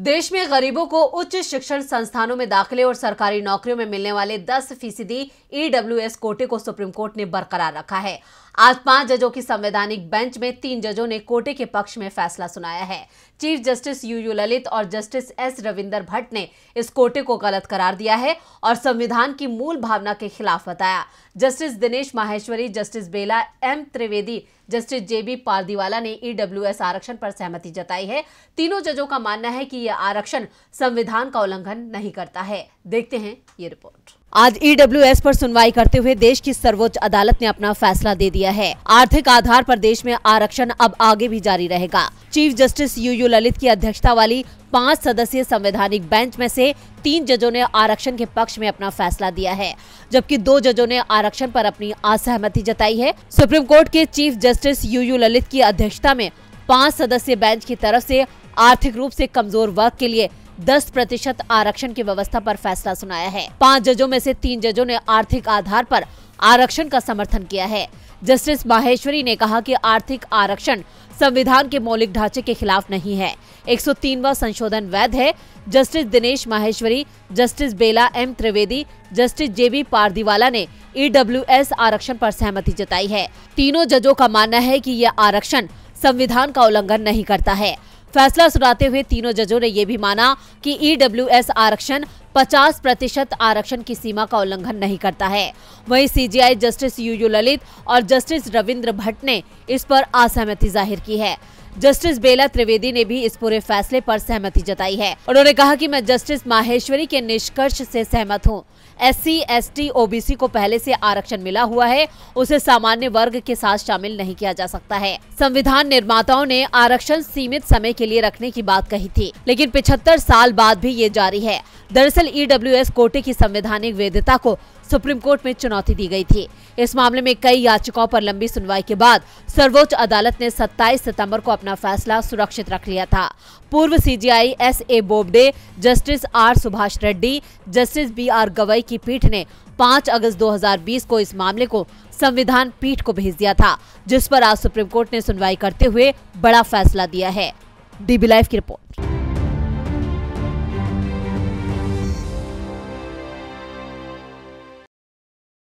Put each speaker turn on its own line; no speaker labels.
देश में गरीबों को उच्च शिक्षण संस्थानों में दाखिले और सरकारी नौकरियों में मिलने वाले 10 फीसदी ईडब्ल्यूएस e कोटे को सुप्रीम कोर्ट ने बरकरार रखा है आज पांच जजों की संवैधानिक बेंच में तीन जजों ने कोटे के पक्ष में फैसला सुनाया है chief justice U U Lalit और जस्टिस एस रविंदर भट्ट ने इस कोटे को गलत करार दिया है और संविधान की मूल भावना के खिलाफ बताया justice Dinesh Maheshwari justice Bela M Trivedi justice J B Pardiwala ने ईडब्ल्यूएस e आरक्षण पर सहमति जताई है तीनों जजों का मानना है कि ये आरक्षण संविधान का उल्लंघन नहीं करता है देखते हैं ये रिपोर्ट आज ईडब्ल्यूएस e पर सुनवाई करते हुए देश की सर्वोच्च अदालत ने अपना फैसला दे दिया है आर्थिक आधार पर देश में आरक्षण अब आगे भी जारी रहेगा chief justice U U Lalit की अध्यक्षता वाली पांच सदस्यीय संवैधानिक बेंच में से तीन जजों ने आरक्षण के पक्ष में अपना फैसला दिया है जबकि दो जजों ने आरक्षण पर अपनी असहमति जताई है सुप्रीम कोर्ट के chief justice U U Lalit की अध्यक्षता में पांच सदस्यीय बेंच की तरफ से आर्थिक रूप से कमजोर वर्ग के लिए 10 प्रतिशत आरक्षण की व्यवस्था पर फैसला सुनाया है पांच जजों में से तीन जजों ने आर्थिक आधार पर आरक्षण का समर्थन किया है जस्टिस माहेश्वरी ने कहा कि आर्थिक आरक्षण संविधान के मौलिक ढांचे के खिलाफ नहीं है 103वां संशोधन वैध है justice Dinesh Maheshwari justice Bela M Trivedi justice J B Pardiwala ने ईडब्ल्यूएस आरक्षण पर सहमति जताई है तीनों जजों का मानना है कि यह आरक्षण संविधान का उल्लंघन नहीं करता है फैसला सुनाते हुए तीनों जजों ने यह भी माना कि ईडब्ल्यूएस e आरक्षण 50 प्रतिशत आरक्षण की सीमा का उल्लंघन नहीं करता है वहीं सीजीआई जस्टिस यूयू ललित और जस्टिस रविंद्र भट्ट ने इस पर असहमति जाहिर की है जस्टिस बेला त्रिवेदी ने भी इस पूरे फैसले पर सहमति जताई है उन्होंने कहा कि मैं जस्टिस माहेश्वरी के निष्कर्ष से सहमत हूँ S C S T OBC को पहले से आरक्षण मिला हुआ है उसे सामान्य वर्ग के साथ शामिल नहीं किया जा सकता है संविधान निर्माताओं ने आरक्षण सीमित समय के लिए रखने की बात कही थी लेकिन पिछहत्तर साल बाद भी ये जारी है दरअसल दरअसल ईडब्ल्यूएस e कोटे की संवैधानिक वैधता को सुप्रीम कोर्ट में चुनौती दी गई थी इस मामले में कई याचिकाओं पर लंबी सुनवाई के बाद सर्वोच्च अदालत ने 27 सितंबर को अपना फैसला सुरक्षित रख लिया था पूर्व CJI S A Bobde justice R Subhash Reddy justice B R Gavai की पीठ ने 5 अगस्त 2020 को इस मामले को संविधान पीठ को भेज दिया था जिस पर आज सुप्रीम कोर्ट ने सुनवाई करते हुए बड़ा फैसला दिया है डीबी लाइव की रिपोर्ट